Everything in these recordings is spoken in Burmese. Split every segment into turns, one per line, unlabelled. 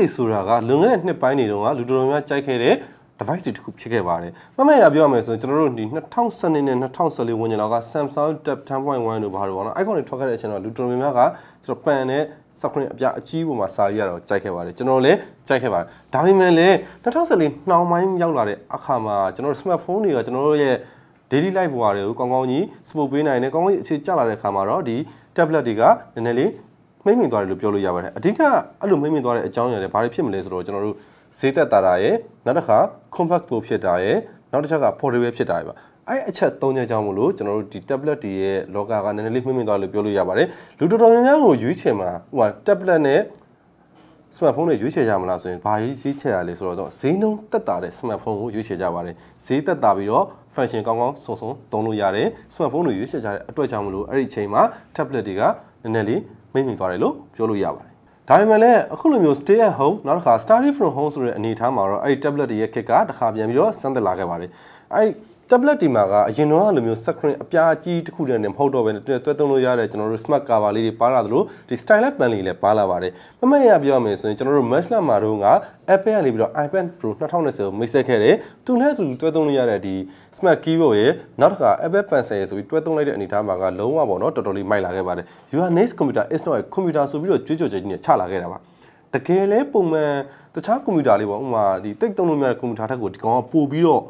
တွေဆိုတာကလွန်ခဲ့တဲ့နှစ်ပိုင်းတွေတုန်းကလူတော်များကြိုက်ခဲ့တဲ့ device တွေတစ်ခုဖြစ်ခဲ့ပါတယ်။မှတ်မှတ်ရပြောရမယ်ဆိုရင်ကျွန်တော်တို့ဒီ2012နဲ့2014ဝန်းကျင်လောက်က Samsung Tab 10.1တို့ဘာလို့ပေါ့နော် icon တွေထွက်ခဲ့တဲ့အချိန်တော့လူတော်များကကျွန်တော်ပန်နဲ့ screen အပြအကြီးပေါ်မှာစာရေးရတော့ကြိုက်ခဲ့ပါတယ်ကျွန်တော်လည်းကြိုက်ခဲ့ပါတယ်ဒါပေမဲ့လည်း2014နှောင်းပိုင်းရောက်လာတဲ့အခါမှာကျွန်တော်တို့ smartphone တွေကကျွန်တော်တို့ရဲ့ daily life ဘဝတွေကိုကောင်းကောင်းကြီးစပုတ်ပေးနိုင်တယ်ကောင်းကောင်းကြီးအခြေကျလာတဲ့အခါမှာတော့ဒီ tablet တွေကနည်းနည်းလေးမိမ့်မိန်သွားတယ်လို့ပြောလို့ရပါတယ်အဓိကအဲ့လိုမိမ့်မိန်သွားတဲ့အကြောင်းအရာတွေဘာတွေဖြစ်မလဲဆိုတော့ကျွန်တော်တို့ဈေးသက်တာတာရဲ့နောက်တစ်ခါ compact ကိုဖြစ်တာရဲ့နောက်တစ်ချက်က portable ဖြစ်တာရဲ့ပါအဲ့အချက်၃ချက်ကြောင့်မို့လို့ကျွန်တော်တို့ဒီ tablet တွေရဲ့လောကကနည်းနည်းလေးမှိမ့်မှိမ့်သွားလို့ပြောလို့ရပါတယ်လူတော်တော်များများကိုရွေးချယ်မှာဟိုဟာ tablet နဲ့ smartphone တွေရွေးချယ်ကြမလားဆိုရင်ဘာရွေးချယ်ရလဲဆိုတော့ဈေးနှုန်းတက်တာတဲ့ smartphone ကိုရွေးချယ်ကြပါတယ်ဈေးတက်တာပြီးတော့ function ကောင်းကောင်းစုံစုံသုံးလို့ရတယ် smartphone တွေရွေးချယ်ကြတဲ့အတွက်ကြောင့်မို့လို့အဲ့ဒီအချိန်မှာ tablet တွေကနည်းနည်းလေးမိမ့်မိသွားတယ်လို့ပြောလို့ရပါတယ်ဒါပေမဲ့လည်းအခုလိုမျိုး stay at home နောက်တစ်ခါ study from home ဆိုတဲ့အနေအထားမှာတော့အဲ့ဒီ tablet တွေရဲ့ခက်ကတစ်ခါပြန်ပြီးတော့ဆန်းသက်လာခဲ့ပါတယ်အဲ့ tablet ဒီမှာကအရင်တော့လိုမျိုး screen အပြားကြီးတစ်ခုတည်းနဲ့မဟုတ်တော့ဘဲနဲ့တွဲသုံးလို့ရတဲ့ကျွန်တော်တို့ smart cover လေးတွေပါလာသလိုဒီ stylus pen လေးလည်းပါလာပါတယ်မမရပြောမယ်ဆိုရင်ကျွန်တော်တို့ mesh လမှာတော့က Apple ကနေပြီးတော့ iPad Pro 2020ကိုမိတ်ဆက်ခဲ့တယ်သူလည်းသူတွဲသုံးလို့ရတဲ့ဒီ smart keyboard ရဲ့နောက်တစ်ခါ Apple Pencil ရဲ့ဆိုပြီးတွဲသုံးလိုက်တဲ့အနေအထားမှာကလုံးဝပေါ့နော်တော်တော်လေးမိုက်လာခဲ့ပါတယ် Your next computer is not a computer ဆိုပြီးတော့ကြွေးကြော်ချက်ကြီးနဲ့ချလာခဲ့တာပါတကယ်လဲပုံမှန်တခြားကွန်ပျူတာလေးပေါ့ဥပမာဒီတိတ်သုံးလို့မရတဲ့ကွန်ပျူတာထက်ကိုဒီကောင်ကပို့ပြီးတော့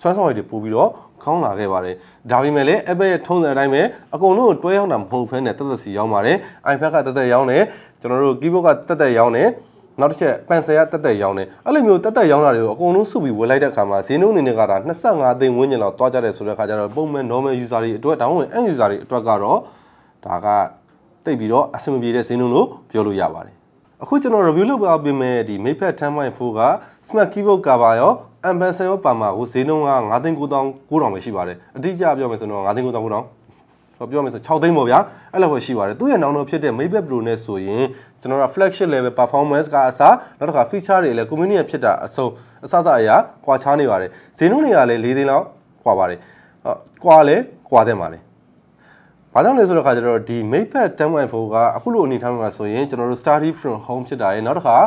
စွမ်းဆောင်ရည်တွေပို့ပြီးတော့ကောင်းလာခဲ့ပါတယ်ဒါပေမဲ့လည်း Apple ရဲ့ထုံးစံအတိုင်းပဲအကုန်လုံးတွဲရောက်တာမဟုတ်ဘဲနဲ့တက်တက်စီရောက်ပါတယ် iPad ကတက်တက်ရောက်တယ်ကျွန်တော်တို့ keyboard ကတက်တက်ရောက်တယ်နောက်တစ်ချက်ပန်ဆယ်ကတက်တက်ရောင်းတယ်အဲ့လိုမျိုးတက်တက်ရောင်းတာတွေကိုအကုန်လုံးစုပြီးဝယ်လိုက်တဲ့အခါမှာဈေးနှုန်းအနေနဲ့ကဒါ25သိန်းဝန်းကျင်လောက်တွားကြတယ်ဆိုတဲ့အခါကျတော့ပုံမှန် normal user တွေအတွက်ဒါမှမဟုတ် end user တွေအတွက်ကတော့ဒါကတိတ်ပြီးတော့အဆင်မပြေတဲ့ဈေးနှုန်းလို့ပြောလို့ရပါတယ်အခုကျွန်တော် review လုပ်ပေးမယ့်ဒီ MatePad 10.4က Smart Keyboard Cover ရောအမ်ဘန်ဆန်ရောပါမာကိုဈေးနှုန်းက9သိန်း9000 9000ပဲရှိပါတယ်အတိအကျပြောမယ်ဆိုတော့9သိန်း9000 9000တော့ပြောမယ်ဆို6သိန်းပေါ့ဗျာအဲ့လိုပဲရှိပါတယ်သူ့ရဲ့နောက်တော့ဖြစ်တဲ့ Maybach Pro နဲ့ဆိုရင်ကျွန်တော်က flagship level performance ကအစားနောက်တစ်ခါ feature တွေလည်း community ဖြစ်တာအဆုံးအစစအရာကွာခြားနေပါတယ်ဈေးနှုန်းတွေကလည်း၄သိန်းလောက်ကွာပါတယ်ကွာလဲကွာတဲ့မှာလဲဘာကြောင့်လဲဆိုတော့ခါကျတော့ဒီ Maybach 10.4ကအခုလိုအနေထားမှာဆိုရင်ကျွန်တော်တို့ Starry from Home ဖြစ်တာရဲ့နောက်တစ်ခါ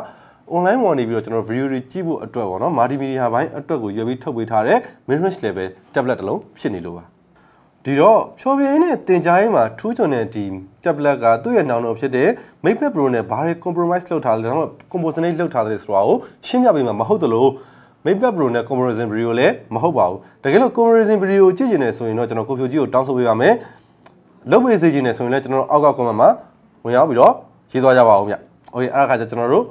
online ပေါ်နေပြီးတော့ကျွန်တော် video တွေကြည့်ဖို့အတွက်ပေါ့နော် multimedia ဘိုင်းအတွက်ကိုရွေးပြီးထုတ်ပေးထားတဲ့ mid-range level tablet တစ်လုံးဖြစ်နေလို့ပါဒီတော့ဖြောပြင်းနဲ့တင်ကြားရေးမှာထူးချွန်တဲ့ဒီ tablet ကသူ့ရဲ့နောင်တော်ဖြစ်တဲ့ MacBook Pro နဲ့ဘာတွေ compromise လုပ်ထားလဲဒါမှမဟုတ် composition လုပ်ထားတယ်ဆိုတာကိုရှင်းပြပေးမှာမဟုတ်သလို MacBook Pro နဲ့ comparison video လည်းမဟုတ်ပါဘူးတကယ်လို့ comparison video ကြည့်ချင်တယ်ဆိုရင်တော့ကျွန်တော်ကိုဖြိုကြီးကိုတောင်းဆိုပေးပါမယ်လုပ်ပေးစေချင်တယ်ဆိုရင်လည်းကျွန်တော်အောက်က comment မှာဝင်ရောက်ပြီးတော့ရေးသွားကြပါအောင်ဗျ။ Okay အဲ့ဒါခါကျကျွန်တော်တို့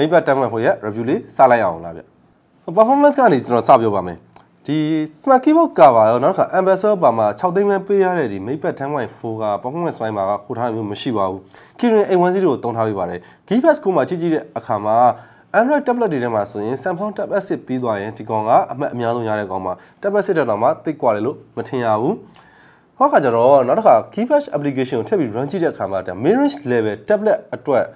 main pad template ဟိုရဲ့ review လေးစလိုက်အောင်လားဗျ performance ကနေကျွန်တော် စပြောပါမယ်ဒီ smart keyboard cover ရောနောက်တစ်ခါ ambassador ပါမှာ6သိန်းပဲပေးရတဲ့ဒီ MatePad 10.4က performance ပိုင်းမှာကခိုးထားမျိုးမရှိပါဘူး Kirin A10 ကိုတုံးထားပေးပါတယ် Geekpad ကိုမှကြီးကြီးတဲ့အခါမှာ Android tablet တွေထဲမှာဆိုရင် Samsung Tab S6 ပြီးသွားရင်ဒီကောင်ကအမှတ်အများဆုံးရတဲ့ကောင်မှာ Tab S6 တက်တော့မှတိတ်กว่าတယ်လို့မထင်ရဘူးဟောခါကြတော့နောက်တစ်ခါ Keypad application ကိုထည့်ပြီး run ကြည့်တဲ့အခါမှာဒါ mid range level tablet အတွက်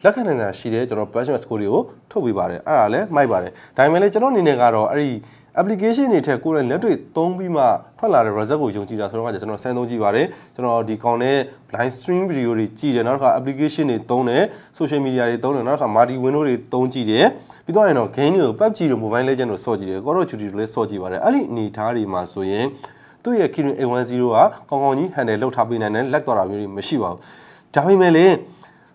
လက်ခံနိုင်တာရှိတဲ့ကျွန်တော် professional score တွေကိုထုတ်ပေးပါတယ်အဲ့ဒါလည်းမိုက်ပါတယ်ဒါပေမဲ့လည်းကျွန်တော်အနေနဲ့ကတော့အဲ့ဒီ application တွေထက်ကိုယ်ရဲ့လက်တွေ့သုံးပြီးမှထွက်လာတဲ့ result ကိုယုံကြည်တာဆိုတော့ကကျွန်တော်စမ်းသုံးကြည့်ပါတယ်ကျွန်တော်ဒီကောင်နဲ့ blind stream video တွေကြည့်တယ်နောက်တစ်ခါ application တွေသုံးတယ် social media တွေသုံးတယ်နောက်တစ်ခါ multi window တွေသုံးကြည့်တယ်ပြီးတော့ရင်တော့ game တွေကို PUBG တို့ Mobile Legend တို့စော့ကြည့်တယ် Call of Duty တို့လည်းစော့ကြည့်ပါတယ်အဲ့ဒီအနေအထားတွေမှာဆိုရင်သူ့ရဲ့ Kirin A10 ကကောင်းကောင်းကြီး handle လုပ်ထားပေးနိုင်တယ်လက်တော်တာမျိုးတွေမရှိပါဘူးဒါပေမဲ့လည်း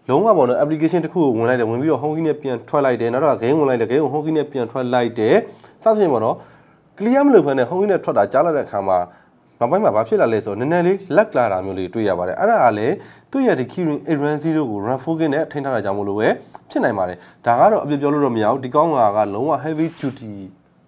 လုံးဝပေါ့နော် application တစ်ခုကိုဝင်လိုက်တယ်ဝင်ပြီးတော့ home key နဲ့ပြန်ထွက်လိုက်တယ်နောက်တော့ game ဝင်လိုက်တယ် game ကို home key နဲ့ပြန်ထွက်လိုက်တယ်စသဖြင့်ပေါ့နော် clear မလုပ်ဖ ೇನೆ home key နဲ့ထွက်တာကြားလာတဲ့အခါမှာနောက်ပိုင်းမှာဘာဖြစ်လာလဲဆိုတော့နည်းနည်းလေးလက်လာတာမျိုးလေးတွေ့ရပါတယ်အဲ့ဒါကလည်းသူ့ရဲ့ဒီ keyring errand 0ကို run forget နဲ့ထိန်းထားတာကြောင့်မလို့ပဲဖြစ်နိုင်ပါတယ်ဒါကတော့အပြစ်ပြောလို့တော့မရဘူးဒီကောင်းကလုံးဝ heavy duty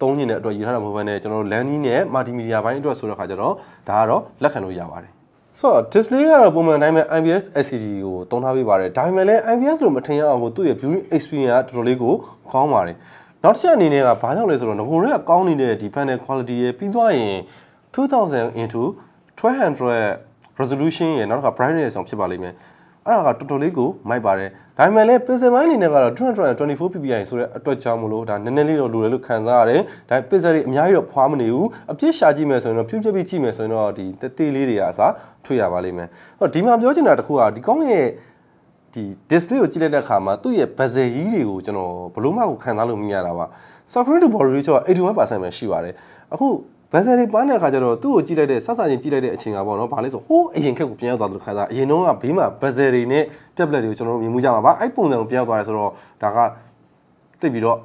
သုံးညင်တဲ့အတွက်ရေးထားတာမဟုတ်ဘဲနဲ့ကျွန်တော်တို့ landing နဲ့ multimedia ဘိုင်းအတွက်ဆိုတဲ့ခါကျတော့ဒါကတော့လက်ခံလို့ရပါတယ်ဆိုတော့ display ကတော့ပုံမှန်တိုင်းပဲ IPS LCD ကိုသုံးထားပေးပါတယ်ဒါပေမဲ့လည်း IPS လို့မထင်ရအောင်ကိုသူ့ရဲ့ viewing experience ကတော်တော်လေးကိုကောင်းပါတယ်နောက်တစ်ချက်အနေနဲ့ကဘာကြောင့်လဲဆိုတော့ငကိုတွေကကောင်းနေတဲ့ဒီ panel quality ရဲ့ပြီးသွားရင်2000 into 1200 resolution ရဲ့နောက်တစ်ခါ brightness အောင်ဖြစ်ပါလိမ့်မယ်အဲ့ဒါကတော်တော်လေးကိုမိုက်ပါတယ်ဒါပေမဲ့လည်း pixel mine အနေနဲ့ကတော့224 ppi ဆိုတဲ့အတွက်ကြောင့်မလို့ဒါနည်းနည်းလေးတော့လိုတယ်လို့ခံစားရတယ်ဒါ pixel တွေအများကြီးတော့ဖွာမနေဘူးအပြည့်ရှာကြည့်မယ်ဆိုရင်တော့ဖြူဖြက်ပြီးကြည့်မယ်ဆိုရင်တော့ဒီတသေးလေးတွေအားစားတွေ့ရပါလိမ့်မယ်ဟောဒီမှာပြောချင်တာတစ်ခုကဒီကောင်းရဲ့ဒီ display ကိုကြည့်လိုက်တဲ့အခါမှာသူ့ရဲ့ bezel ကြီးတွေကိုကျွန်တော်ဘလို့မှကိုခံစားလို့မရတာပါ software to body ratio က81%ပဲရှိပါတယ်အခုမန်ဆယ်ရီပန်းတဲ့အခါကျတော့သူ့ကိုကြည့်လိုက်တဲ့စသချင်းကြည့်လိုက်တဲ့အချိန်ကပေါ့နော်။ဘာလဲဆိုဟိုးအရင်ခက်ကိုပြန်ရောက်သွားတယ်ခါစားအရင်တော့ကဘေးမှာဘဇယ်ရီနဲ့တက်ဘလက်တွေကိုကျွန်တော်တို့မြင်မှုကြမှာပါ။အဲ့ပုံစံကိုပြန်ရောက်သွားတယ်ဆိုတော့ဒါကသိပြီးတော့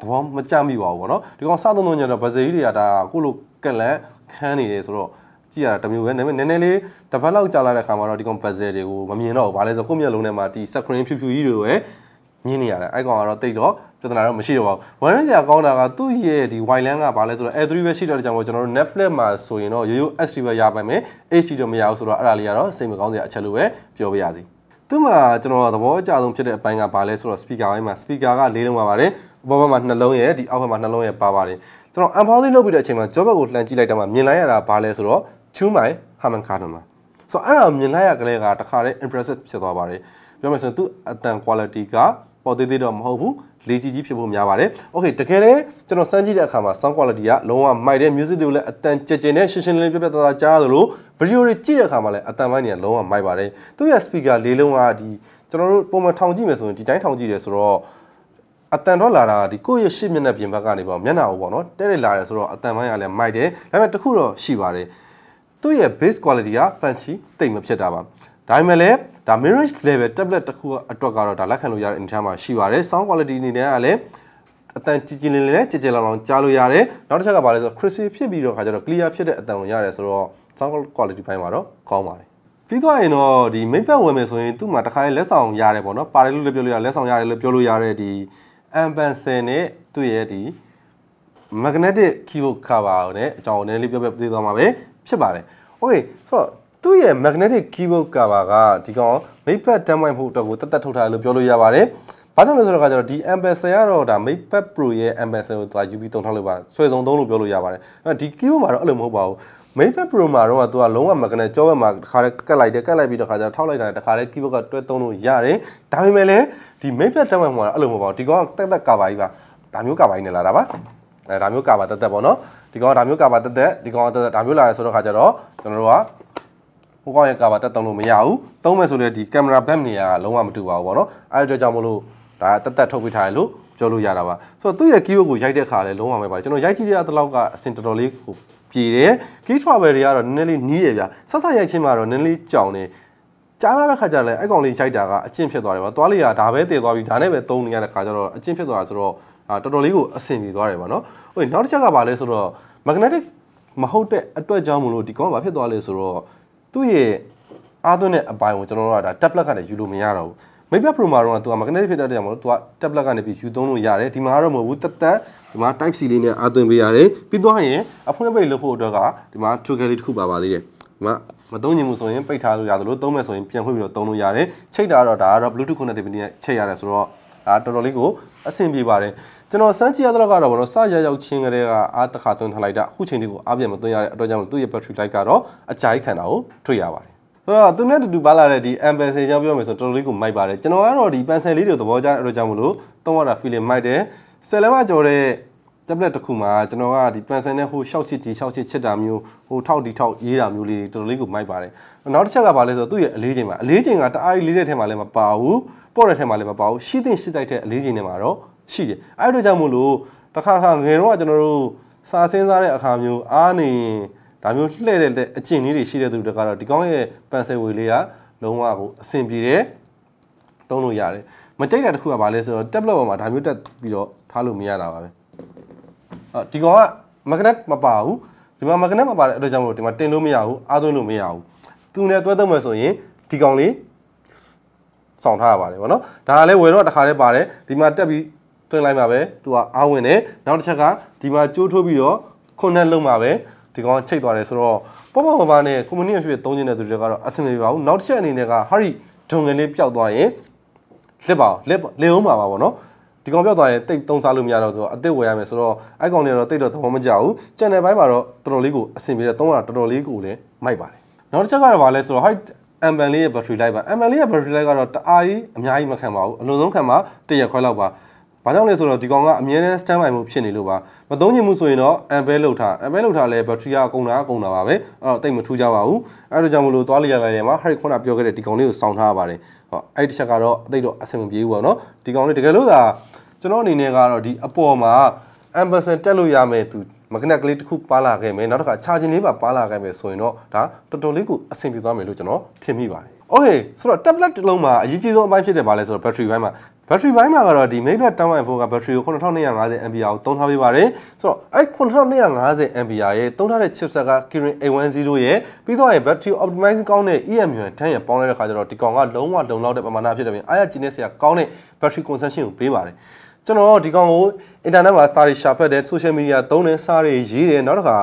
သဘောမကျမိပါဘူးပေါ့နော်။ဒီကောင်စသုံးသုံးညတော့ဘဇယ်ရီတွေကဒါကိုလိုကက်လန်ခန်းနေတယ်ဆိုတော့ကြည့်ရတာတမျိုးပဲနည်းနည်းလေးတစ်ဖက်လောက်ကြာလာတဲ့ခါမှာတော့ဒီကောင် puzzle တွေကိုမမြင်တော့ဘူး။ဘာလဲဆိုကိုယ့်မျက်လုံးထဲမှာဒီ screen ဖြူဖြူကြီးတွေပဲမြင်နေရတယ်အဲ့ကောင်ကတော့တိတ်တော့ပြဿနာတော့မရှိတော့ပါဘူးဝမ်းရင်းစရာကောင်းတာကသူ့ရဲ့ဒီ wide land ကဘာလဲဆိုတော့ L3 ပဲရှိတဲ့ကြောင့်ကျွန်တော်တို့ Netflix မှာဆိုရင်တော့ရိုးရိုး SD ပဲရပါမယ်။ HD တော့မရဘူးဆိုတော့အဲ့ဒါလေးကတော့စိတ်မကောင်းစရာအချက်လို့ပဲပြောပါရစေ။သူ့မှာကျွန်တော်သဘောအကျဆုံးဖြစ်တဲ့အပိုင်းကဘာလဲဆိုတော့ speaker ဘက်မှာ speaker က၄လုံးပါပါတယ်။ဘောဘက်မှာနှလုံးရဲ့ဒီအောက်ဘက်မှာနှလုံးရဲ့ပါပါတယ်။ကျွန်တော် unboxing လုပ်ပြီးတဲ့အချိန်မှာ job ဘက်ကိုလှမ်းကြည့်လိုက်တာမှမြင်လိုက်ရတာဘာလဲဆိုတော့ Tune My Harman Kardon မှာဆိုတော့အဲ့ဒါမြင်လိုက်ရကလေးကတခါတည်း impressive ဖြစ်သွားပါတယ်။ပြောမယ်ဆိုရင်သူ့အတန် quality ကပေါ်သေးသေးတော့မဟုတ်ဘူးလေကြီးကြီးဖြစ်ဖို့များပါတယ်။ Okay တကယ်လည်းကျွန်တော်စမ်းကြည့်တဲ့အခါမှာ sound quality ကလုံးဝမိုက်တဲ့ music တွေကိုလည်းအတန်ကျကျနဲ့ရှင်းရှင်းလင်းလင်းပြပြသားသားကြားရသလို video တွေကြည့်တဲ့အခါမှာလည်းအတန်ပိုင်းတွေကလုံးဝမိုက်ပါတယ်။သူ့ရဲ့ speaker လေးလုံးကဒီကျွန်တော်တို့ပုံမှန်ထောင်ကြည့်မယ်ဆိုရင်ဒီတိုင်းထောင်ကြည့်တယ်ဆိုတော့အတန်တော့လာတာဒီကိုယ့်ရဲ့ရှစ်မျက်နှာပြင်ဘက်ကနေပေါ့မျက်နှာကိုပေါ့နော်တဲ့တဲ့လာတယ်ဆိုတော့အတန်ပိုင်းကလည်းမိုက်တယ်။ဒါပေမဲ့တခုတော့ရှိပါတယ်။သူ့ရဲ့ base quality က fancy တိတ်မဖြစ်တာပါဒါပေမဲ့လည်းဒါ mirage level tablet တစ်ခုအတွက်ကတော့ဒါလက်ခံလို့ရတဲ့အနေအထားမှာရှိပါတယ် sound quality အနေနဲ့ကလည်းအတန်ကြည်ကြည်လင်လင်နဲ့ကြည်ကြည်လောင်လောင်ကြားလို့ရတယ်နောက်တစ်ချက်ကဘာလဲဆိုတော့ crispy ဖြစ်ပြီးတော့ခါကျတော့ clear ဖြစ်တဲ့အတန်ကိုရတယ်ဆိုတော့ sound quality ဘိုင်းမှာတော့ကောင်းပါတယ်ပြီးသွားရင်တော့ဒီ main pad ဝင်မယ်ဆိုရင်သူ့မှာတစ်ခါလေးလက်ဆောင်ရတယ်ပေါ့နော်ပါတယ်လို့လည်းပြောလို့ရတယ်လက်ဆောင်ရတယ်လို့ပြောလို့ရတဲ့ဒီ ampersand နဲ့သူ့ရဲ့ဒီ magnetic keyboard cover နဲ့အကြောင်းနည်းလေးပြောပြပေးသွားမှာပဲဖြစ်ပါတယ် okay ဆိုတော့သူ့ရဲ့ magnetic keyboard cover ကဒီကောင်မိတ်ဖက်တမ်းမိုင်းဖို့အတွက်ကိုတတ်တတ်ထုတ်ထားတယ်လို့ပြောလို့ရပါတယ်။ဘာကြောင့်လဲဆိုတော့ကျွန်တော်ဒီ Ambassador ကတော့ဒါ MatePad Pro ရဲ့ Ambassador ကိုသွားယူပြီးသုံးထားလို့ပါဆွဲဆောင်သုံးလို့ပြောလို့ရပါတယ်။အဲဒီ keyboard မှာတော့အဲ့လိုမဟုတ်ပါဘူး။ MatePad Pro မှာတော့သူကလုံးဝ magnet ကြောဘက်မှာတစ်ခါတည်းကတ်လိုက်တယ်ကတ်လိုက်ပြီးတစ်ခါကျထောက်လိုက်တာတစ်ခါတည်း keyboard ကတွဲသုံးလို့ရတယ်။ဒါပေမဲ့လည်းဒီ MatePad တမ်းမိုင်းမှာတော့အဲ့လိုမဟုတ်ပါဘူး။ဒီကောင်ကတက်တက် cover ကြီးပါ။ဒါမျိုး cover ကြီးနဲ့လာတာပါ။အဲဒါမျိုးကာပါတက်တက်ပေါ့နော်ဒီကောင်ဒါမျိုးကာပါတက်တက်ဒီကောင်တက်တက်ဒါမျိုးလာရဲဆိုတော့ခါကြတော့ကျွန်တော်တို့ကဟိုကောင်ရဲ့ကာဗာတက်သုံးလို့မရဘူးသုံးမယ်ဆိုလည်းဒီကင်မရာဘက်နေရာကလုံးဝမတူပါဘူးပေါ့နော်အဲ့ဒါကြောင့်မလို့ဒါတက်တက်ထုတ်ပေးထားတယ်လို့ပြောလို့ရတာပါဆိုတော့သူ့ရဲ့ keyword ကိုရိုက်တဲ့ခါလဲလုံးဝမပဲပါကျွန်တော်ရိုက်ကြည့်ရတဲ့လောက်ကအစင်တော်တော်လေးကိုပြေတယ် key travel တွေကတော့နည်းနည်းလေးနီးရဗျဆက်ဆက်ရိုက်ချင်းမှာတော့နည်းနည်းကြောင်တယ်ကြားလာတဲ့ခါကျလဲအဲ့ကောင်လေးရိုက်တာကအချင်းဖြစ်သွားတယ်ပါသွားလေးကဒါပဲတည်သွားပြီဒါနဲ့ပဲသုံးနေရတဲ့ခါကျတော့အချင်းဖြစ်သွားတာဆိုတော့တော်တော်လေးကိုအဆင်ပြေသွားတယ်ပါနော်ဟိုနောက်တစ်ချက်ကပါလဲဆိုတော့ magnetic မဟုတ်တဲ့အတွက်ကြောင့်မလို့ဒီကောင်ကဘာဖြစ်သွားလဲဆိုတော့သူ့ရဲ့အားသွင်းတဲ့အပိုင်းကိုကျွန်တော်တို့ကဒါ tablet ကနေယူလို့မရတော့ဘူး MacBook Pro မှာတော့ तू က magnetic ဖြစ်တဲ့တရားမလို့ तू က tablet ကနေပြီးယူသုံးလို့ရတယ်ဒီမှာကတော့မဟုတ်ဘူးတက်တက်ဒီမှာ type C လေးနဲ့အားသွင်းပေးရတယ်ပြီးသွားရင်အဖွင့်ပိတ်လုပ်ဖို့အတွက်ကဒီမှာ trigger လေးတစ်ခုပါပါသေးတယ်ဒီမှာမသုံးချင်ဘူးဆိုရင်ပိတ်ထားလို့ရတယ်လို့သုံးမယ်ဆိုရင်ပြန်ဖွင့်ပြီးတော့သုံးလို့ရတယ်ချိတ်တာကတော့ဒါကတော့ Bluetooth connectivity နဲ့ချိတ်ရတယ်ဆိုတော့ဒါတော်တော်လေးကိုအဆင်ပြေပါတယ်ကျွန်တော်စမ်းကြည့်ရတော့ကတော့ဘောနော်စရရောက်ချင်းကလေးကအားတစ်ခါသွင်းထားလိုက်တာအခုချိန်လေးကိုအားပြန်မသွင်းရတဲ့အတွက်ကြောင့်သူ့ရဲ့ battery life ကတော့အကြိုက်ခံတာကိုတွေ့ရပါတယ်ဆိုတော့သူနဲ့တူတူပါလာတဲ့ဒီ ampersand ကြောင့်ပြောမယ်ဆိုတော်တော်လေးကိုမိုက်ပါတယ်ကျွန်တော်ကတော့ဒီ pencil လေးတွေသဘောကျတဲ့အတွက်ကြောင့်မလို့သုံးရတာ feeling မိုက်တယ်ဆယ်လမ်းမကျော်တဲ့ tablet တစ်ခုမှာကျွန်တော်ကဒီ pencil နဲ့ဟိုရှောက်ချစ်ဒီရှောက်ချစ်ချစ်တာမျိုးဟိုထောက်ဒီထောက်ရေးတာမျိုးလေးတော်တော်လေးကိုမိုက်ပါတယ်နောက်တစ်ချက်ကဘာလဲဆိုတော့သူ့ရဲ့အလေးချိန်မှာအလေးချိန်ကတအားကြီးလေးတဲ့ထဲမှာလည်းမပါဘူးပေါ့တဲ့ထဲမှာလည်းမပါဘူးရှိသင့်ရှိတိုက်တဲ့အလေးချိန်တွေမှာတော့ရှိတယ်အဲ့ဒါကြောင့်မို့လို့တစ်ခါခါငယ်တော့ကျွန်တော်တို့စာစင်းစားတဲ့အခါမျိုးအားနေဒါမျိုးလှည့်တဲ့အကျင့်လေးတွေရှိတဲ့သူတွေကတော့ဒီကောင်းရဲ့ pencil ဝေလေးကလုံးဝကိုအဆင်ပြေတယ်တုံးလို့ရတယ်မကြိုက်တာတစ်ခုကဘာလဲဆိုတော့ tablet ပေါ်မှာဒါမျိုးတက်ပြီးတော့ထားလို့မရတာပါပဲဒီကောင်ကမဂနက်မပါဘူးဒီမှာမဂနက်မပါတဲ့အတွက်ကြောင့်မလို့ဒီမှာတင်လို့မရဘူးအားသွင်းလို့မရဘူးသူနဲ့တွဲသုံးမယ်ဆိုရင်ဒီကောင်လေးဆောင်ထားရပါတယ်ဗောနော်ဒါကလည်းဝယ်တော့တစ်ခါတည်းပါတယ်ဒီမှာတက်ပြီးတွင်းလိုက်မှာပဲသူကအားဝင်တယ်နောက်တစ်ချက်ကဒီမှာကျိုးထိုးပြီးတော့ခုနှစ်လုံးမှာပဲဒီကောင်ချိတ်သွားတယ်ဆိုတော့ပေါ့ပေါ့ပါပါနဲ့ကွန်မြူနီဖြစ်သုံးနေတဲ့သူတွေကတော့အဆင်ပြေပါဘူးနောက်တစ်ချက်အနေနဲ့ကဟာရီဒုံငယ်လေးပျောက်သွားရင်လက်ပါလက်လက်အောင်ပါပါဗောနော်ဒီကောင်ပြောက်သွားရင်တိတ်တုံးစားလို့မရတော့ဆိုတော့အစ်စ်ဝယ်ရမယ်ဆိုတော့အဲ့ကောင်တွေတော့တိတ်တော့သဘောမကျဘူး channel ဘိုင်းမှာတော့တော်တော်လေးကိုအဆင်ပြေတယ်သုံးတာတော်တော်လေးကိုလည်းမိုက်ပါတယ်နောက်တစ်ချက်ကတော့ဗာလဲဆိုတော့ height M1 လေးရဲ့ battery life ပါ M1 လေးရဲ့ battery life ကတော့တအားကြီးအများကြီးမခံပါဘူးအလုံးစုံခံမှာတရက်ခွဲလောက်ပါဘာကြောင့်လဲဆိုတော့ဒီကောင်ကအမြဲတမ်း stand by မှုဖြစ်နေလို့ပါမသုံးချင်မှုဆိုရင်တော့ ampere လောက်ထား ampere လောက်ထားလဲ battery ကကုန်တာကုန်တာပါပဲအဲ့တော့တိတ်မထူးကြပါဘူးအဲ့ဒါကြောင့်မလို့သွားလိုက်ရလိုက်တယ်မှာ Harry ခုနပြောခဲ့တဲ့ဒီကောင်လေးကိုစောင့်ထားရပါတယ်ဟောအဲ့ဒီတစ်ချက်ကတော့အသိတော့အဆင်မပြေဘူးပေါ့နော်ဒီကောင်လေးတကယ်လို့သာကျွန်တော်အနေနဲ့ကတော့ဒီအပေါ်မှာ ampersand တက်လို့ရမယ်သူမကနက်ကလေးတစ်ခုပါလာခဲ့မယ်နောက်တစ်ခါ charging လေးပါပါလာခဲ့မယ်ဆိုရင်တော့ဒါတော်တော်လေးကိုအဆင်ပြေသွားမယ်လို့ကျွန်တော်ထင်မိပါတယ်။ Okay ဆိုတော့ tablet တစ်လုံးမှာအရေးကြီးဆုံးအပိုင်းဖြစ်တယ်ဗါလဲဆိုတော့ battery ဘိုင်းမှာ battery ဘိုင်းမှာကတော့ဒီ MacBook 10.4က battery ကို9250 mAh ကိုသုံးထားပေးပါတယ်။ဆိုတော့အဲ့9250 mAh ရဲ့သုံးထားတဲ့ chipset က Kirin A10 ရဲ့ပြီးတော့ရဲ့ battery optimizing ကောင်းတဲ့ EM1 10ရဲ့ပေါင်းလိုက်တဲ့အခါကျတော့ဒီကောင်ကလုံးဝလုံလောက်တဲ့ပမာဏဖြစ်တယ်ပြင်အားရကျင်းနေစရာကောင်းတဲ့ battery consumption ကိုပေးပါတယ်။ကျွန်တော်ဒီကောင်ကိုအင်တာနက်မှာစာတွေရှာဖတ်တယ်ဆိုရှယ်မီဒီယာသုံးတယ်စာတွေရေးတယ်နောက်တစ်ခါ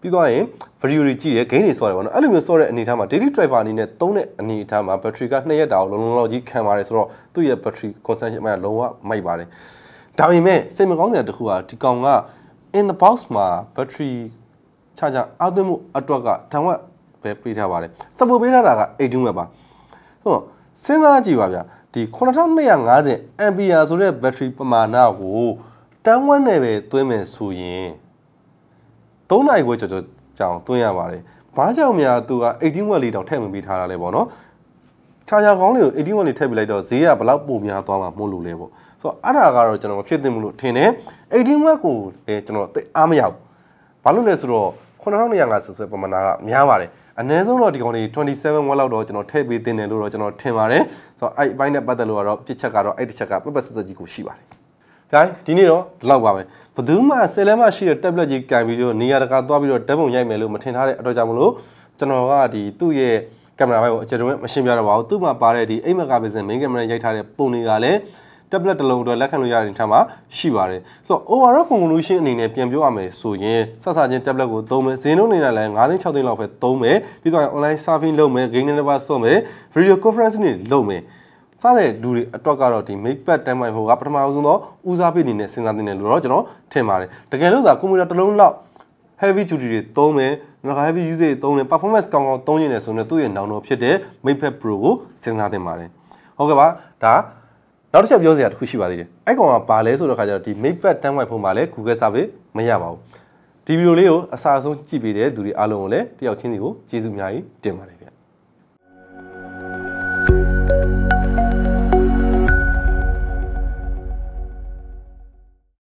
ပြီးသွားရင် video တွေကြည့်တယ် game တွေဆော့တယ်ပေါ့နော်အဲ့လိုမျိုးဆော့တဲ့အနေအထားမှာ daily driver အနေနဲ့သုံးတဲ့အနေအထားမှာ battery က2ရက်တာကိုလုံးလုံးလောက်ကြီးခံပါတယ်ဆိုတော့သူ့ရဲ့ battery consumption မှာလုံးဝမိုက်ပါတယ်ဒါပေမဲ့စိတ်မကောင်းစရာတစ်ခုကဒီကောင်က in the box မှာ battery ချာချာအသွင်းမှုအတွက်ကတန်ဝက်ပဲပေးထားပါတယ်စပိုပေးထားတာက8ဒူးပဲပါဟုတ်စဉ်းစားကြည့်ပါဗျာဒီ9250 ampere ဆိုတဲ့ battery ပမာဏကိုတန်းဝက်နဲ့ပဲသွင်းမယ်ဆိုရင်3နိုင်ခွဲကျော်ကြောင်သွင်းရပါတယ်။ဘာကြောင့်များသူက18ဝက်လေးတောင်ထည့်မပေးထားတာလဲပေါ့နော်။ချာချာကောင်းလေးကို18ဝက်လေးထည့်ပြလိုက် တော့ဈေးကဘလောက်ပိုများသွားမှာမို့လို့လဲပေါ့။ဆိုတော့အဲ့ဒါကတော့ကျွန်တော်ဖြစ်သင့်မလို့ထင်တယ်။18ဝက်ကိုလည်းကျွန်တော်အားမရဘူး။ဘာလို့လဲဆိုတော့9250ဆိုတဲ့ပမာဏကများပါတယ်။အနည်းဆုံးတော့ဒီကောင်တွေ27 1လောက်တော့ကျွန်တော်ထည့်ပေးတင်တယ်လို့တော့ကျွန်တော်ထင်ပါတယ်ဆိုတော့အဲ့ဘိုင်းနဲ့ပတ်သက်လို့ကတော့ပြစ်ချက်ကတော့အဲ့တစ်ချက်ကပပဆက်ဆက်ကြီးကိုရှိပါတယ်ဒါဒီနေ့တော့ဒီလောက်ပါပဲဘယ်သူမှဆယ်လဲမရှိတဲ့ tablet ကြီးကင်ပြီးတော့နေရာတကာသွားပြီးတော့ဓာတ်ပုံရိုက်မယ်လို့မထင်ထားတဲ့အတွက်ကြောင့်မလို့ကျွန်တော်ကဒီသူ့ရဲ့ကင်မရာဘက်ကိုအကျယ်တဝင်းမရှင်းပြတော့ပါဘူးသူ့မှာပါတဲ့ဒီအိမ်မက်ကပစင် main camera ရိုက်ထားတဲ့ပုံတွေကလည်း tablet တစ်လုံးအတွက်လက်ခံလို့ရတဲ့ထက်မှာရှိပါတယ်ဆိုတော့ overall conclusion အနေနဲ့ပြန်ပြောရမယ်ဆိုရင်ဆက်စားချင်း tablet ကိုသုံးမယ်ဈေးနှုန်းနေတာလည်း9သိန်း6သိန်းလောက်ပဲသုံးမယ်ပြီးတော့ online surfing လုပ်မယ် game developer ဆော့မယ် video conference တွေလုပ်မယ်စတဲ့လူတွေအတွက်ကတော့ဒီ MatePad 10.4ကပထမအဆုံးသောဦးစားပေးအနေနဲ့စဉ်းစားသင့်တယ်လို့တော့ကျွန်တော်ထင်ပါတယ်တကယ်လို့သာကွန်ပျူတာတစ်လုံးလောက် heavy duty တွေသုံးမယ်နောက် heavy usage တွေသုံးတယ် performance ကောင်းကောင်းသုံးရင်လည်းဆိုရင်သူ့ရဲ့နောင်တော်ဖြစ်တဲ့ MatePad Pro ကိုစဉ်းစားသင့်ပါတယ်ဟုတ်ကဲ့ပါဒါနောက်တစ်ချက်ပြောစရာတစ်ခုရှိပါသေးတယ်အဲ့ကောင်ကဘာလဲဆိုတော့ခါကျတော့ဒီ MatePad 10 White ဖုန်းမှာလည်း Google Service မရပါဘူးဒီဗီဒီယိုလေးကိုအစားအဆုံးကြည့်ပေးတဲ့သူတွေအားလုံးကိုလည်းတယောက်ချင်းစီကိုကျေးဇူးအများကြီးတင်ပါတယ်